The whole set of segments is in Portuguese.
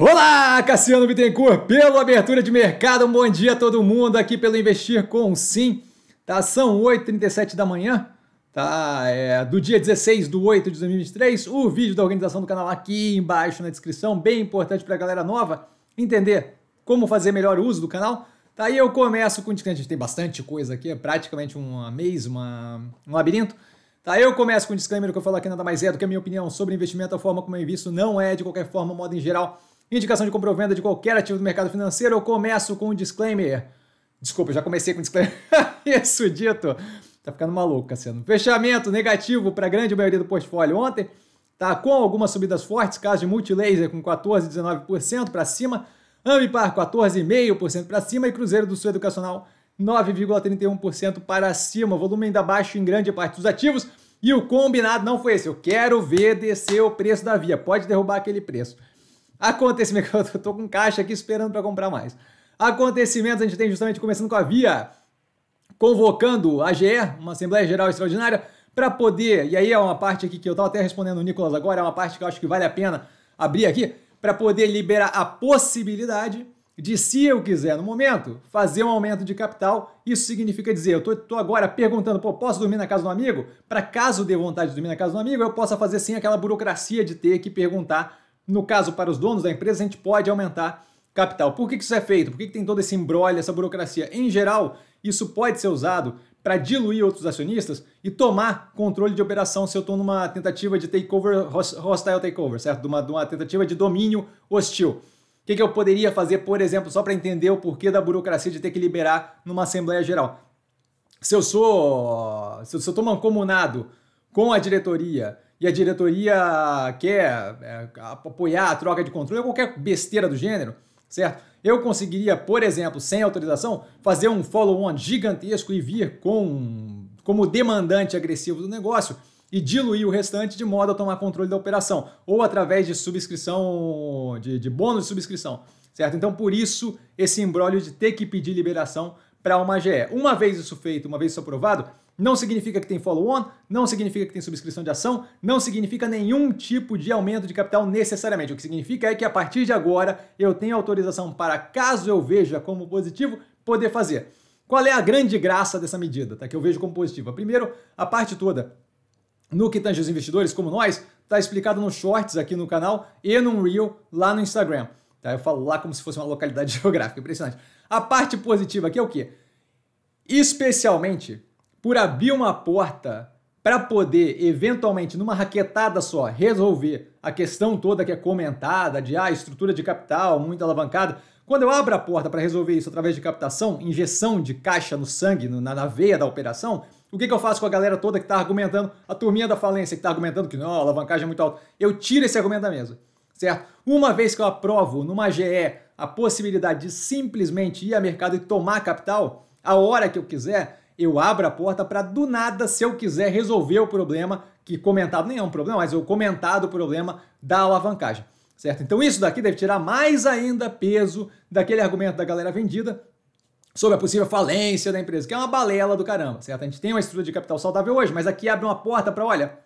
Olá, Cassiano Bittencourt, pelo Abertura de Mercado. Um bom dia a todo mundo aqui pelo Investir com Sim. Tá, são 8h37 da manhã, tá? É, do dia 16 de 8 de 2023. O vídeo da organização do canal aqui embaixo na descrição, bem importante para a galera nova entender como fazer melhor uso do canal. Tá, e eu começo com... A gente tem bastante coisa aqui, é praticamente uma mês, uma, um labirinto. Tá, eu começo com um disclaimer que eu falo aqui nada mais é do que a minha opinião sobre investimento, a forma como eu invisto não é de qualquer forma, modo em geral, indicação de compra ou venda de qualquer ativo do mercado financeiro, eu começo com um disclaimer. Desculpa, já comecei com um disclaimer. Isso dito. Tá ficando maluco, sendo Fechamento negativo para a grande maioria do portfólio ontem. Tá com algumas subidas fortes, caso de Multilaser com 14,19% para cima, Ambipar 14,5% para cima e Cruzeiro do Sul Educacional 9,31% para cima. Volume ainda baixo em grande parte dos ativos. E o combinado não foi esse. Eu quero ver descer o preço da via. Pode derrubar aquele preço. Acontecimento, eu tô com caixa aqui esperando para comprar mais. Acontecimentos, a gente tem justamente começando com a Via convocando a GE, uma Assembleia Geral Extraordinária, para poder, e aí é uma parte aqui que eu estava até respondendo o Nicolas agora, é uma parte que eu acho que vale a pena abrir aqui, para poder liberar a possibilidade de, se eu quiser no momento, fazer um aumento de capital. Isso significa dizer, eu estou agora perguntando, pô, posso dormir na casa do amigo? Para caso dê vontade de dormir na casa do amigo, eu possa fazer sem aquela burocracia de ter que perguntar no caso, para os donos da empresa, a gente pode aumentar capital. Por que isso é feito? Por que tem todo esse embrolho, essa burocracia? Em geral, isso pode ser usado para diluir outros acionistas e tomar controle de operação se eu estou numa tentativa de takeover, hostile takeover, certo? De uma, de uma tentativa de domínio hostil. O que, que eu poderia fazer, por exemplo, só para entender o porquê da burocracia de ter que liberar numa Assembleia Geral? Se eu sou. Se eu estou mancomunado com a diretoria e a diretoria quer é, apoiar a troca de controle qualquer besteira do gênero, certo? Eu conseguiria, por exemplo, sem autorização, fazer um follow-on gigantesco e vir com como demandante agressivo do negócio e diluir o restante de modo a tomar controle da operação, ou através de subscrição, de, de bônus de subscrição, certo? Então, por isso, esse embrólio de ter que pedir liberação para uma GE. Uma vez isso feito, uma vez isso aprovado, não significa que tem follow-on, não significa que tem subscrição de ação, não significa nenhum tipo de aumento de capital necessariamente. O que significa é que a partir de agora eu tenho autorização para, caso eu veja como positivo, poder fazer. Qual é a grande graça dessa medida, tá? Que eu vejo como positiva. Primeiro, a parte toda no que tange os investidores como nós, tá explicado nos shorts aqui no canal e no reel lá no Instagram. Tá? Eu falo lá como se fosse uma localidade geográfica, impressionante. A parte positiva aqui é o quê? Especialmente por abrir uma porta para poder, eventualmente, numa raquetada só, resolver a questão toda que é comentada de ah, estrutura de capital muito alavancada. Quando eu abro a porta para resolver isso através de captação, injeção de caixa no sangue, no, na, na veia da operação, o que, que, eu faço com a galera toda que está argumentando, a turminha da falência que está argumentando que não, a alavancagem é muito alta? Eu tiro esse argumento da mesa, certo? Uma vez que eu aprovo numa GE a possibilidade de simplesmente ir a mercado e tomar capital, a hora que eu quiser, eu abro a porta para do nada, se eu quiser resolver o problema, que comentado nem é um problema, mas eu comentado o problema da alavancagem, certo? Então isso daqui deve tirar mais ainda peso daquele argumento da galera vendida sobre a possível falência da empresa, que é uma balela do caramba, certo? A gente tem uma estrutura de capital saudável hoje, mas aqui abre uma porta para, olha,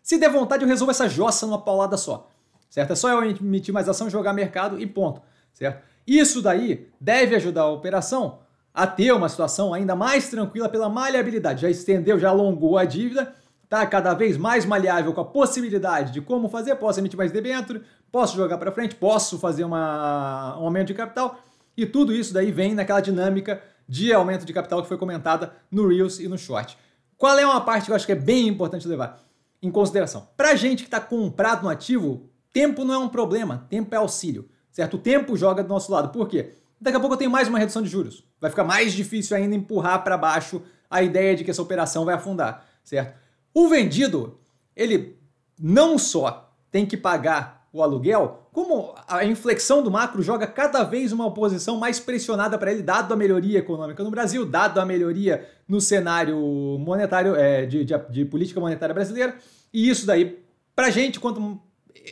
se der vontade eu resolvo essa jossa numa paulada só, certo? É só eu emitir mais ação, jogar mercado e ponto, certo? Isso daí deve ajudar a operação a ter uma situação ainda mais tranquila pela maleabilidade. Já estendeu, já alongou a dívida, está cada vez mais maleável com a possibilidade de como fazer, posso emitir mais debênture, posso jogar para frente, posso fazer uma, um aumento de capital. E tudo isso daí vem naquela dinâmica de aumento de capital que foi comentada no Reels e no Short. Qual é uma parte que eu acho que é bem importante levar em consideração? Para gente que está comprado no ativo, tempo não é um problema, tempo é auxílio, certo? O tempo joga do nosso lado. Por quê? Daqui a pouco eu tenho mais uma redução de juros. Vai ficar mais difícil ainda empurrar para baixo a ideia de que essa operação vai afundar, certo? O vendido, ele não só tem que pagar o aluguel, como a inflexão do macro joga cada vez uma posição mais pressionada para ele, dado a melhoria econômica no Brasil, dado a melhoria no cenário monetário é, de, de, de política monetária brasileira. E isso daí, para a gente, quanto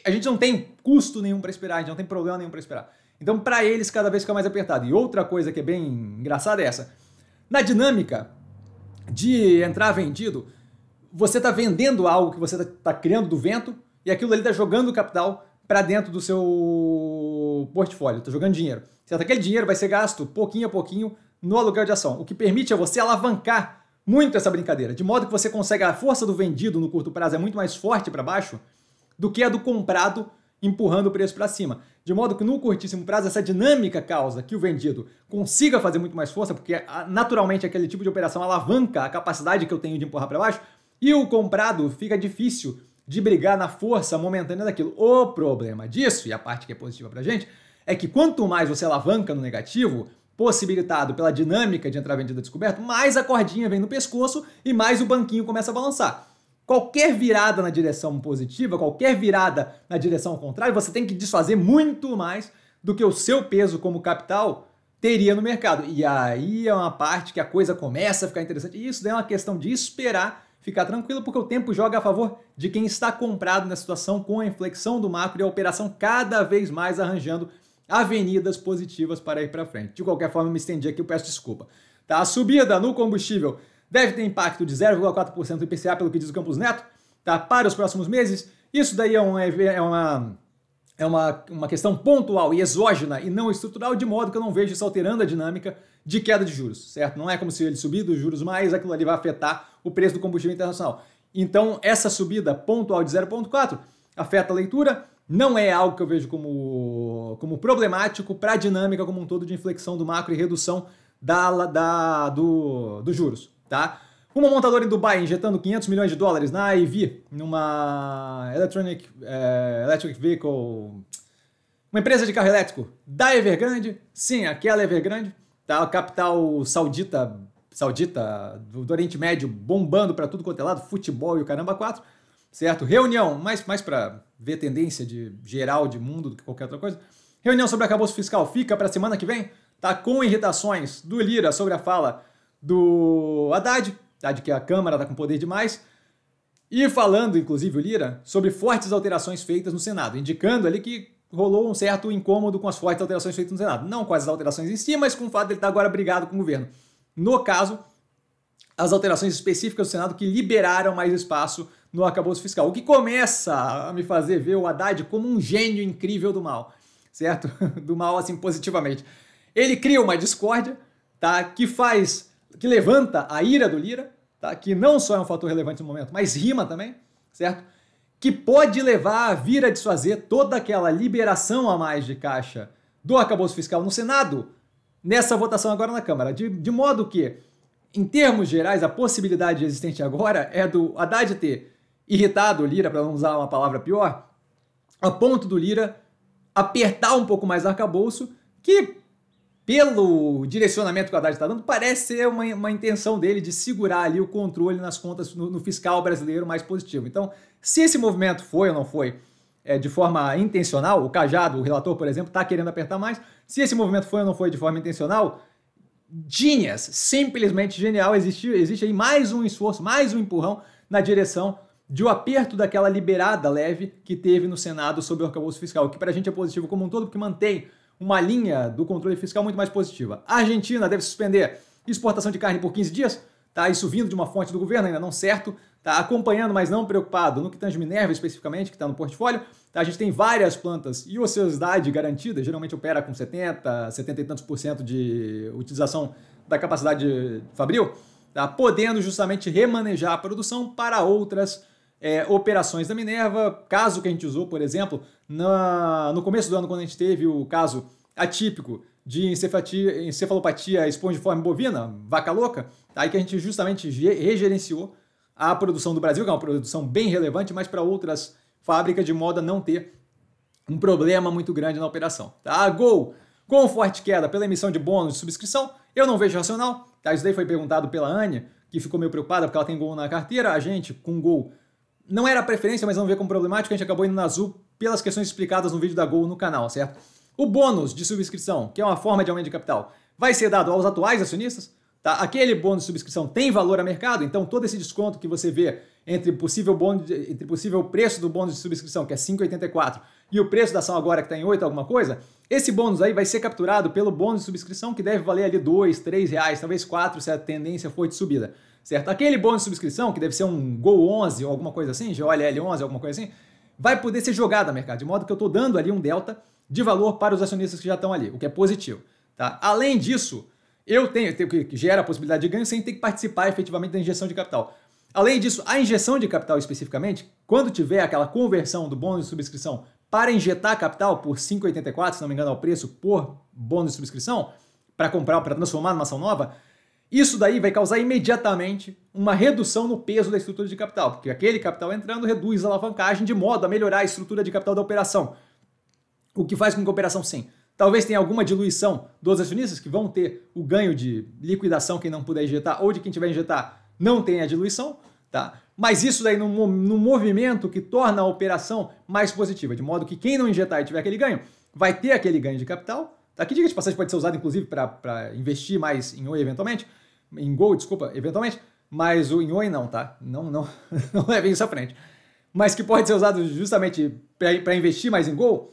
a gente não tem custo nenhum para esperar, a gente não tem problema nenhum para esperar. Então, para eles, cada vez fica mais apertado. E outra coisa que é bem engraçada é essa. Na dinâmica de entrar vendido, você está vendendo algo que você está tá criando do vento e aquilo ali está jogando o capital para dentro do seu portfólio, está jogando dinheiro. Certo? Aquele dinheiro vai ser gasto pouquinho a pouquinho no aluguel de ação, o que permite a você alavancar muito essa brincadeira, de modo que você consegue a força do vendido no curto prazo é muito mais forte para baixo do que a do comprado empurrando o preço para cima. De modo que no curtíssimo prazo essa dinâmica causa que o vendido consiga fazer muito mais força, porque ah, naturalmente aquele tipo de operação alavanca a capacidade que eu tenho de empurrar para baixo, e o comprado fica difícil de brigar na força momentânea daquilo. O problema disso, e a parte que é positiva para gente, é que quanto mais você alavanca no negativo, possibilitado pela dinâmica de entrar vendida descoberto, mais a cordinha vem no pescoço e mais o banquinho começa a balançar. Qualquer virada na direção positiva, qualquer virada na direção contrária, você tem que desfazer muito mais do que o seu peso como capital teria no mercado. E aí é uma parte que a coisa começa a ficar interessante. E isso daí é uma questão de esperar ficar tranquilo, porque o tempo joga a favor de quem está comprado na situação com a inflexão do macro e a operação cada vez mais arranjando avenidas positivas para ir para frente. De qualquer forma, eu me estendi aqui, eu peço desculpa. Tá? A subida no combustível deve ter impacto de 0,4% do IPCA, pelo que diz o Campos Neto, tá? para os próximos meses. Isso daí é uma, é, é uma, é uma, uma questão pontual e exógena e não estrutural, de modo que eu não vejo isso alterando a dinâmica de queda de juros, certo? Não é como se ele subir dos juros mais, aquilo ali vai afetar o preço do combustível internacional. Então, essa subida pontual de 0,4 afeta a leitura, não é algo que eu vejo como, como problemático para a dinâmica como um todo de inflexão do macro e redução da, da, do, dos juros tá? Uma montadora em Dubai injetando 500 milhões de dólares na IV, numa Electronic, eh, Electric Vehicle, uma empresa de carro elétrico da Evergrande, sim, aquela Evergrande, tá? A capital saudita, saudita do, Oriente Médio bombando para tudo quanto é lado, futebol e o caramba quatro, certo? Reunião, mais, mais para ver tendência de geral de mundo do que qualquer outra coisa. Reunião sobre acabouço fiscal fica para semana que vem, tá? Com irritações do Lira sobre a fala do Haddad, Haddad que é a Câmara está com poder demais, e falando, inclusive, o Lira, sobre fortes alterações feitas no Senado, indicando ali que rolou um certo incômodo com as fortes alterações feitas no Senado. Não com as alterações em si, mas com o fato de ele estar agora brigado com o governo. No caso, as alterações específicas do Senado que liberaram mais espaço no arcabouço fiscal. O que começa a me fazer ver o Haddad como um gênio incrível do mal, certo? Do mal, assim, positivamente. Ele cria uma discórdia, tá? Que faz que levanta a ira do Lira, tá? que não só é um fator relevante no momento, mas rima também, certo? Que pode levar a vir a desfazer toda aquela liberação a mais de caixa do arcabouço fiscal no Senado nessa votação agora na Câmara. De, de modo que, em termos gerais, a possibilidade existente agora é do Haddad ter irritado o Lira, para não usar uma palavra pior, a ponto do Lira apertar um pouco mais o arcabouço, que pelo direcionamento que o Haddad está dando, parece ser uma, uma intenção dele de segurar ali o controle nas contas no, no fiscal brasileiro mais positivo. Então, se esse movimento foi ou não foi é, de forma intencional, o Cajado, o relator, por exemplo, está querendo apertar mais, se esse movimento foi ou não foi de forma intencional, genius, simplesmente genial, existe, existe aí mais um esforço, mais um empurrão na direção de o um aperto daquela liberada leve que teve no Senado sobre o arcabouço fiscal, que para a gente é positivo como um todo, porque mantém uma linha do controle fiscal muito mais positiva. A Argentina deve suspender exportação de carne por 15 dias, tá? Isso vindo de uma fonte do governo, ainda não certo, tá? Acompanhando, mas não preocupado no que tange Minerva especificamente, que está no portfólio. Tá? A gente tem várias plantas e ociosidade garantida, geralmente opera com 70, 70 e tantos por cento de utilização da capacidade fabril, tá? podendo justamente remanejar a produção para outras é, operações da Minerva, caso que a gente usou, por exemplo, na, no começo do ano, quando a gente teve o caso atípico de encefalopatia esponjiforme bovina, vaca louca, aí que a gente justamente regerenciou a produção do Brasil, que é uma produção bem relevante, mas para outras fábricas de moda não ter um problema muito grande na operação. Tá? Gol! Com forte queda pela emissão de bônus de subscrição, eu não vejo racional. Tá? Isso daí foi perguntado pela Ania, que ficou meio preocupada porque ela tem gol na carteira. A gente, com gol, não era a preferência, mas vamos ver como problemático, a gente acabou indo na azul pelas questões explicadas no vídeo da Gol no canal, certo? O bônus de subscrição, que é uma forma de aumento de capital, vai ser dado aos atuais acionistas, tá? Aquele bônus de subscrição tem valor a mercado, então todo esse desconto que você vê entre possível bônus, entre possível preço do bônus de subscrição, que é 5,84, e o preço da ação agora que está em 8 alguma coisa, esse bônus aí vai ser capturado pelo bônus de subscrição que deve valer ali 2, 3 reais, talvez 4 se a tendência for de subida, certo? Aquele bônus de subscrição, que deve ser um Gol 11 ou alguma coisa assim, GOLL11, alguma coisa assim, vai poder ser jogado no mercado, de modo que eu estou dando ali um delta de valor para os acionistas que já estão ali, o que é positivo, tá? Além disso, eu tenho, que gera a possibilidade de ganho sem ter que participar efetivamente da injeção de capital. Além disso, a injeção de capital especificamente, quando tiver aquela conversão do bônus de subscrição para injetar capital por 5,84, se não me engano, ao é preço por bônus de subscrição, para comprar, para transformar numa ação nova, isso daí vai causar imediatamente uma redução no peso da estrutura de capital, porque aquele capital entrando reduz a alavancagem de modo a melhorar a estrutura de capital da operação. O que faz com que a operação, sim, talvez tenha alguma diluição dos acionistas que vão ter o ganho de liquidação quem não puder injetar ou de quem tiver injetar não tem a diluição, tá? Mas isso daí no, no movimento que torna a operação mais positiva, de modo que quem não injetar e tiver aquele ganho, vai ter aquele ganho de capital. Aqui tá? diga de passagem pode ser usado, inclusive, para investir mais em Oi eventualmente, em Gol, desculpa, eventualmente, mas o em Oi não, tá? Não, não, não leve isso à frente. Mas que pode ser usado justamente para investir mais em Gol.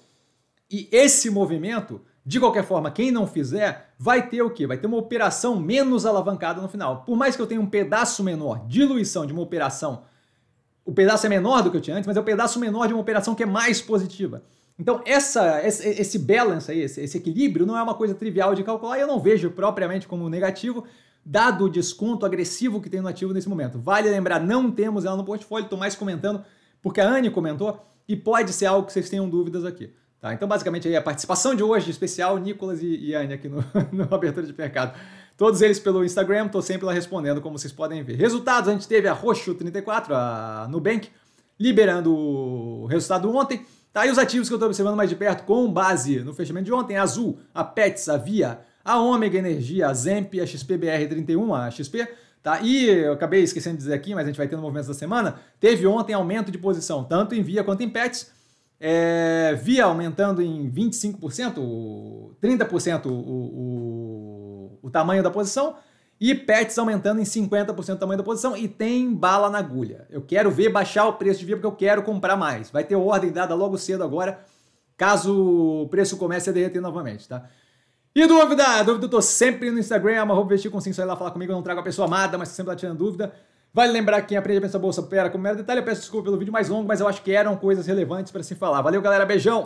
E esse movimento de qualquer forma, quem não fizer, vai ter o quê? Vai ter uma operação menos alavancada no final. Por mais que eu tenha um pedaço menor, diluição de uma operação, o pedaço é menor do que eu tinha antes, mas é o um pedaço menor de uma operação que é mais positiva. Então, essa, esse balance aí, esse equilíbrio, não é uma coisa trivial de calcular e eu não vejo propriamente como negativo, dado o desconto agressivo que tem no ativo nesse momento. Vale lembrar, não temos ela no portfólio, estou mais comentando, porque a Anne comentou, e pode ser algo que vocês tenham dúvidas aqui. Tá? Então, basicamente, aí a participação de hoje, especial, Nicolas e, e Anne aqui no, no Abertura de Mercado. Todos eles pelo Instagram, estou sempre lá respondendo, como vocês podem ver. Resultados, a gente teve a Roxo34, a Nubank, liberando o resultado ontem. Tá aí os ativos que eu estou observando mais de perto, com base no fechamento de ontem. A Azul, a Pets, a Via, a Ômega Energia, a Zemp, a XPBR31, a XP, Tá? E eu acabei esquecendo de dizer aqui, mas a gente vai ter no Movimentos da Semana, teve ontem aumento de posição, tanto em Via quanto em Pets. É, via aumentando em 25%, 30% o, o, o tamanho da posição, e pets aumentando em 50% o tamanho da posição e tem bala na agulha. Eu quero ver baixar o preço de via porque eu quero comprar mais. Vai ter ordem dada logo cedo agora, caso o preço comece a derreter novamente, tá? E dúvida? Dúvida eu tô sempre no Instagram, arroba vestir com sim, lá falar comigo, eu não trago a pessoa amada, mas sempre tá tirando dúvida. Vale lembrar que quem aprende a pensar bolsa opera como mero detalhe. Eu peço desculpa pelo vídeo mais longo, mas eu acho que eram coisas relevantes para se falar. Valeu, galera. Beijão!